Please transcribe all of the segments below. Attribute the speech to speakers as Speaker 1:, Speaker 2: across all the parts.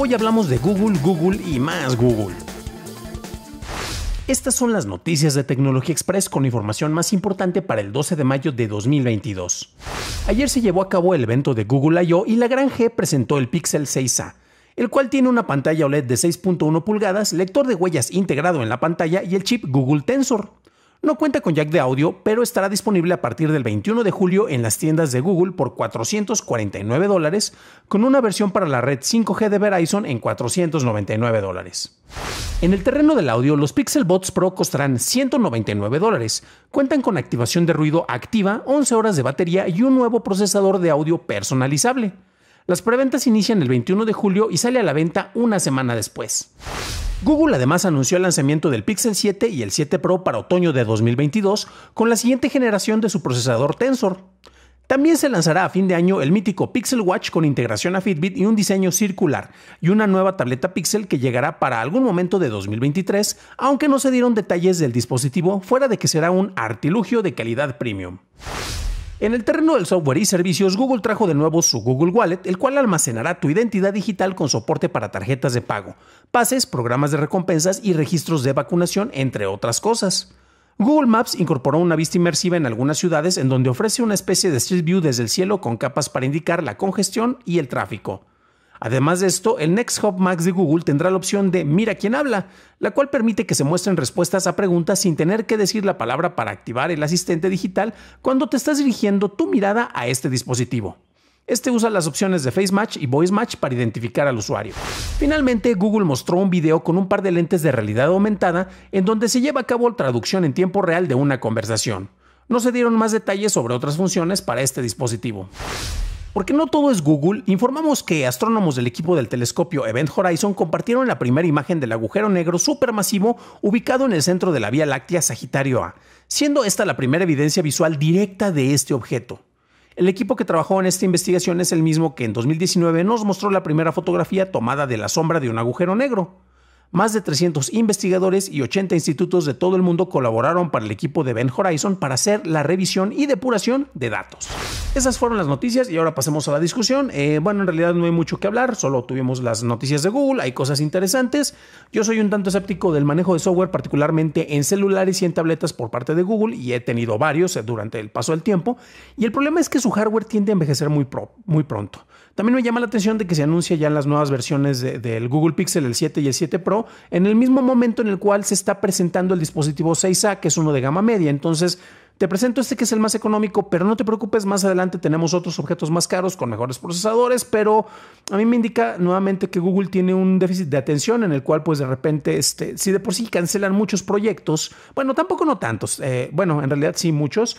Speaker 1: Hoy hablamos de Google, Google y más Google. Estas son las noticias de Tecnología Express con información más importante para el 12 de mayo de 2022. Ayer se llevó a cabo el evento de Google I.O. y la Gran G presentó el Pixel 6A, el cual tiene una pantalla OLED de 6.1 pulgadas, lector de huellas integrado en la pantalla y el chip Google Tensor. No cuenta con jack de audio, pero estará disponible a partir del 21 de julio en las tiendas de Google por 449 dólares, con una versión para la red 5G de Verizon en 499 dólares. En el terreno del audio, los Pixel Buds Pro costarán 199 dólares. Cuentan con activación de ruido activa, 11 horas de batería y un nuevo procesador de audio personalizable. Las preventas inician el 21 de julio y sale a la venta una semana después. Google además anunció el lanzamiento del Pixel 7 y el 7 Pro para otoño de 2022 con la siguiente generación de su procesador Tensor. También se lanzará a fin de año el mítico Pixel Watch con integración a Fitbit y un diseño circular, y una nueva tableta Pixel que llegará para algún momento de 2023, aunque no se dieron detalles del dispositivo fuera de que será un artilugio de calidad premium. En el terreno del software y servicios, Google trajo de nuevo su Google Wallet, el cual almacenará tu identidad digital con soporte para tarjetas de pago, pases, programas de recompensas y registros de vacunación, entre otras cosas. Google Maps incorporó una vista inmersiva en algunas ciudades en donde ofrece una especie de Street View desde el cielo con capas para indicar la congestión y el tráfico. Además de esto, el Next Hub Max de Google tendrá la opción de Mira quién habla, la cual permite que se muestren respuestas a preguntas sin tener que decir la palabra para activar el asistente digital cuando te estás dirigiendo tu mirada a este dispositivo. Este usa las opciones de Face Match y Voice Match para identificar al usuario. Finalmente, Google mostró un video con un par de lentes de realidad aumentada en donde se lleva a cabo traducción en tiempo real de una conversación. No se dieron más detalles sobre otras funciones para este dispositivo. Porque no todo es Google, informamos que astrónomos del equipo del telescopio Event Horizon compartieron la primera imagen del agujero negro supermasivo ubicado en el centro de la Vía Láctea Sagitario A, siendo esta la primera evidencia visual directa de este objeto. El equipo que trabajó en esta investigación es el mismo que en 2019 nos mostró la primera fotografía tomada de la sombra de un agujero negro. Más de 300 investigadores y 80 institutos de todo el mundo colaboraron para el equipo de Ben Horizon para hacer la revisión y depuración de datos. Esas fueron las noticias y ahora pasemos a la discusión. Eh, bueno, en realidad no hay mucho que hablar, solo tuvimos las noticias de Google, hay cosas interesantes. Yo soy un tanto escéptico del manejo de software, particularmente en celulares y en tabletas por parte de Google, y he tenido varios eh, durante el paso del tiempo. Y el problema es que su hardware tiende a envejecer muy pronto. También me llama la atención de que se anuncia ya las nuevas versiones del Google Pixel, el 7 y el 7 Pro, en el mismo momento en el cual se está presentando el dispositivo 6A, que es uno de gama media. Entonces, te presento este que es el más económico, pero no te preocupes, más adelante tenemos otros objetos más caros con mejores procesadores, pero a mí me indica nuevamente que Google tiene un déficit de atención en el cual pues de repente, este, si de por sí cancelan muchos proyectos, bueno, tampoco no tantos, eh, bueno, en realidad sí muchos,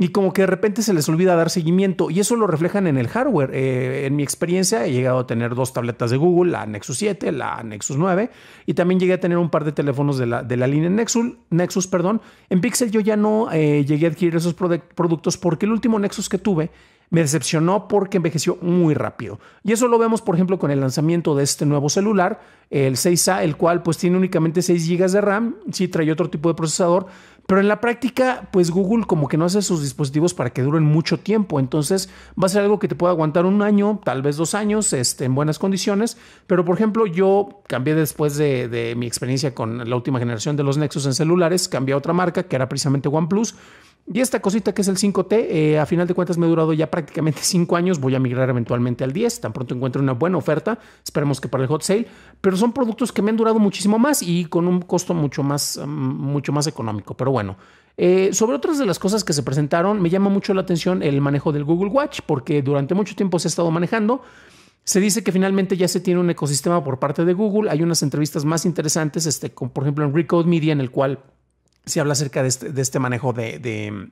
Speaker 1: y como que de repente se les olvida dar seguimiento y eso lo reflejan en el hardware. Eh, en mi experiencia he llegado a tener dos tabletas de Google, la Nexus 7, la Nexus 9 y también llegué a tener un par de teléfonos de la, de la línea Nexus, Nexus. Perdón. En Pixel yo ya no eh, llegué a adquirir esos productos porque el último Nexus que tuve me decepcionó porque envejeció muy rápido. Y eso lo vemos, por ejemplo, con el lanzamiento de este nuevo celular, el 6A, el cual pues tiene únicamente 6 GB de RAM, sí trae otro tipo de procesador, pero en la práctica, pues Google como que no hace sus dispositivos para que duren mucho tiempo. Entonces va a ser algo que te pueda aguantar un año, tal vez dos años, este, en buenas condiciones. Pero por ejemplo, yo cambié después de, de mi experiencia con la última generación de los Nexus en celulares, cambié a otra marca que era precisamente OnePlus. Y esta cosita que es el 5T, eh, a final de cuentas me ha durado ya prácticamente 5 años, voy a migrar eventualmente al 10, tan pronto encuentro una buena oferta, esperemos que para el hot sale, pero son productos que me han durado muchísimo más y con un costo mucho más, mm, mucho más económico, pero bueno. Eh, sobre otras de las cosas que se presentaron, me llama mucho la atención el manejo del Google Watch, porque durante mucho tiempo se ha estado manejando. Se dice que finalmente ya se tiene un ecosistema por parte de Google. Hay unas entrevistas más interesantes, este, con, por ejemplo en Recode Media, en el cual se habla acerca de este, este manejo de,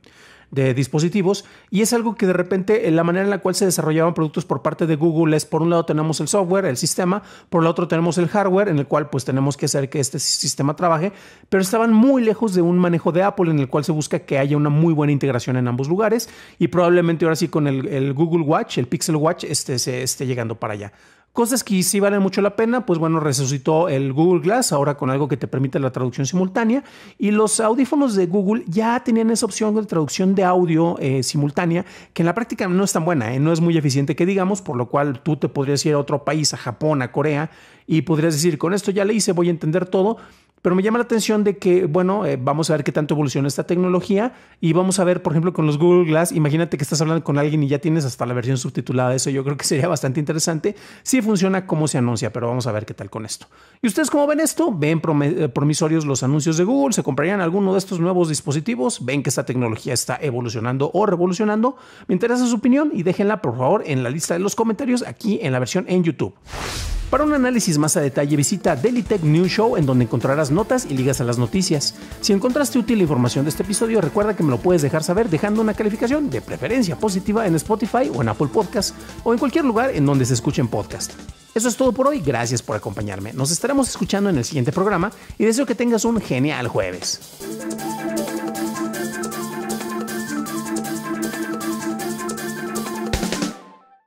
Speaker 1: dispositivos y es algo que de repente la manera en la cual se desarrollaban productos por parte de Google es por un lado tenemos el software, el sistema, por el otro tenemos el hardware en el cual pues tenemos que hacer que este sistema trabaje, pero estaban muy lejos de un manejo de Apple en el cual se busca que haya una muy buena integración en ambos lugares y probablemente ahora sí con el, Google Watch, el Pixel Watch, este, se esté llegando para allá. Cosas que sí valen mucho la pena, pues bueno, resucitó el Google Glass ahora con algo que te permite la traducción simultánea y los audífonos de Google ya tenían esa opción de traducción de audio eh, simultánea que en la práctica no es tan buena, ¿eh? no es muy eficiente que digamos, por lo cual tú te podrías ir a otro país, a Japón, a Corea y podrías decir, con esto ya le hice, voy a entender todo pero me llama la atención de que, bueno, eh, vamos a ver qué tanto evoluciona esta tecnología y vamos a ver, por ejemplo, con los Google Glass, imagínate que estás hablando con alguien y ya tienes hasta la versión subtitulada eso, yo creo que sería bastante interesante. si funciona como se anuncia, pero vamos a ver qué tal con esto. ¿Y ustedes cómo ven esto? ¿Ven eh, promisorios los anuncios de Google? ¿Se comprarían alguno de estos nuevos dispositivos? ¿Ven que esta tecnología está evolucionando o revolucionando? Me interesa su opinión y déjenla, por favor, en la lista de los comentarios aquí en la versión en YouTube. Para un análisis más a detalle visita Daily Tech News Show en donde encontrarás notas y ligas a las noticias. Si encontraste útil la información de este episodio, recuerda que me lo puedes dejar saber dejando una calificación de preferencia positiva en Spotify o en Apple Podcasts o en cualquier lugar en donde se escuchen podcasts. Eso es todo por hoy, gracias por acompañarme. Nos estaremos escuchando en el siguiente programa y deseo que tengas un genial jueves.